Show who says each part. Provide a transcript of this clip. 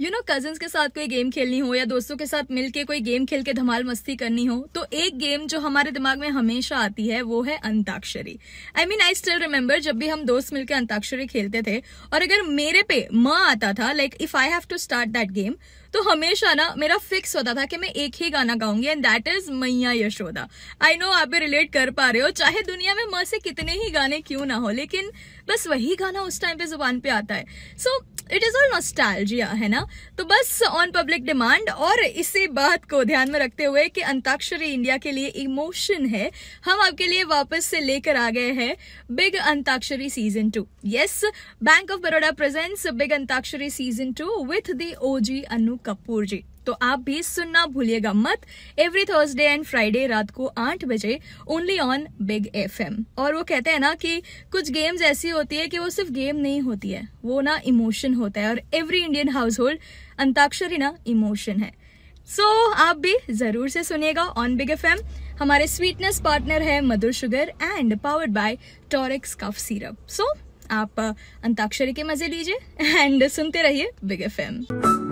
Speaker 1: you know cousins के साथ कोई गेम खेलनी हो या दोस्तों के साथ मिलके कोई गेम खेल के धमाल मस्ती करनी हो तो एक गेम जो हमारे दिमाग में हमेशा आती है वो है antakshari I mean I still remember जब भी हम दोस्त मिलकर अंताक्षरी खेलते थे और अगर मेरे पे म आता था like if I have to start that game तो हमेशा ना मेरा फिक्स होता था कि मैं एक ही गाना गाऊंगी and that is Maiya Yashoda I know आप रिलेट कर पा रहे हो चाहे दुनिया में म से कितने ही गाने क्यों ना हो लेकिन बस वही गाना उस टाइम पे जुबान पे आता है so so, it is all nostalgia है ना तो बस ऑन पब्लिक डिमांड और इसी बात को ध्यान में रखते हुए कि अंताक्षरी इंडिया के लिए इमोशन है हम आपके लिए वापस से लेकर आ गए हैं Big Antakshari season two yes Bank of Baroda presents Big Antakshari season two with the O G Anu Kapoor ji तो आप भी सुनना भूलिएगा मत एवरी थर्सडे एंड फ्राइडे रात को आठ बजे ओनली ऑन बिग एफ और वो कहते हैं ना कि कुछ गेम्स ऐसी होती है कि वो सिर्फ गेम नहीं होती है वो ना इमोशन होता है और every Indian household antakshari ना इमोशन है सो so, आप भी जरूर से सुनिएगा ऑन बिग एफ हमारे स्वीटनेस पार्टनर है Madhur sugar and powered by Torex cough syrup so आप अंताक्षरी के मजे लीजिए एंड सुनते रहिए बिग एफ